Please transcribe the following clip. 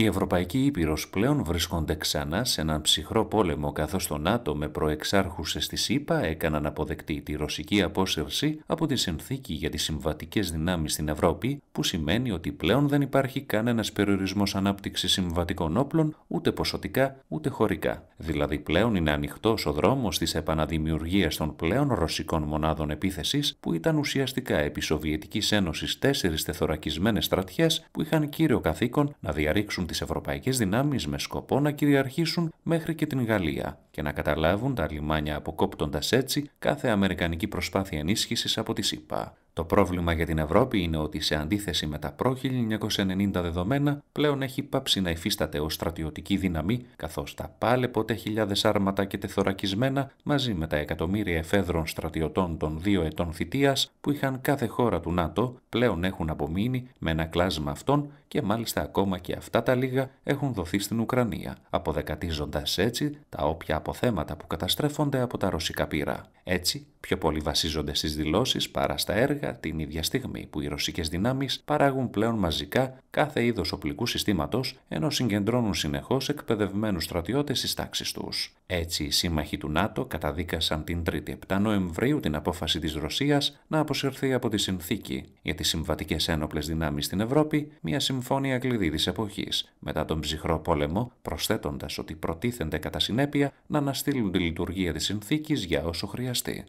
Η Ευρωπαϊκή Ήπειρος πλέον βρίσκονται ξανά σε έναν ψυχρό πόλεμο καθώς το ΝΑΤΟ με προεξάρχουσες στη ΣΥΠΑ έκαναν αποδεκτή τη ρωσική απόσυρση από τη συνθήκη για τις συμβατικές δυνάμεις στην Ευρώπη που σημαίνει ότι πλέον δεν υπάρχει κανένας περιορισμός ανάπτυξης συμβατικών όπλων ούτε ποσοτικά ούτε χωρικά. Δηλαδή πλέον είναι ανοιχτός ο δρόμος της επαναδημιουργίας των πλέον ρωσικών μονάδων επίθεσης που ήταν ουσιαστικά επί Σοβιετικής Ένωσης τέσσερις τεθωρακισμένες στρατιές που είχαν κύριο καθήκον να διαρρήξουν τις ευρωπαϊκές δυνάμεις με σκοπό να κυριαρχήσουν μέχρι και την Γαλλία και να καταλάβουν τα λιμάνια αποκόπτοντας έτσι κάθε αμερικανική προσπάθεια ενίσχυσης από τη ΣΥΠΑ. Το πρόβλημα για την Ευρώπη είναι ότι σε αντίθεση με τα προ-1990 δεδομένα πλέον έχει πάψει να υφίσταται ως στρατιωτική δύναμη καθώς τα πάλε ποτέ χιλιάδες άρματα και τεθωρακισμένα μαζί με τα εκατομμύρια εφέδρων στρατιωτών των δύο ετών θητείας που είχαν κάθε χώρα του ΝΑΤΟ πλέον έχουν απομείνει με ένα κλάσμα αυτών και μάλιστα ακόμα και αυτά τα λίγα έχουν δοθεί στην Ουκρανία, αποδεκατίζοντας έτσι τα όποια αποθέματα που καταστρέφονται από τα ρωσικά πύρα. Έτσι, πιο πολύ βασίζονται στις δηλώσεις παρά στα έργα την ίδια στιγμή που οι ρωσικές δυνάμεις παράγουν πλέον μαζικά κάθε είδος οπλικού συστήματος ενώ συγκεντρώνουν συνεχώς εκπαιδευμένους στρατιώτες στις τάξεις τους. Έτσι, οι σύμμαχοι του ΝΑΤΟ καταδίκασαν την 3η 7 Νοεμβρίου την απόφαση της Ρωσίας να αποσυρθεί από τη συνθήκη για τις συμβατικές ένοπλες δυνάμεις στην Ευρώπη, μια συμφώνια κλειδί της εποχής, μετά τον ψυχρό πόλεμο, προσθέτοντας ότι προτίθενται κατά συνέπεια να αναστείλουν τη λειτουργία της συνθήκης για όσο χρειαστεί.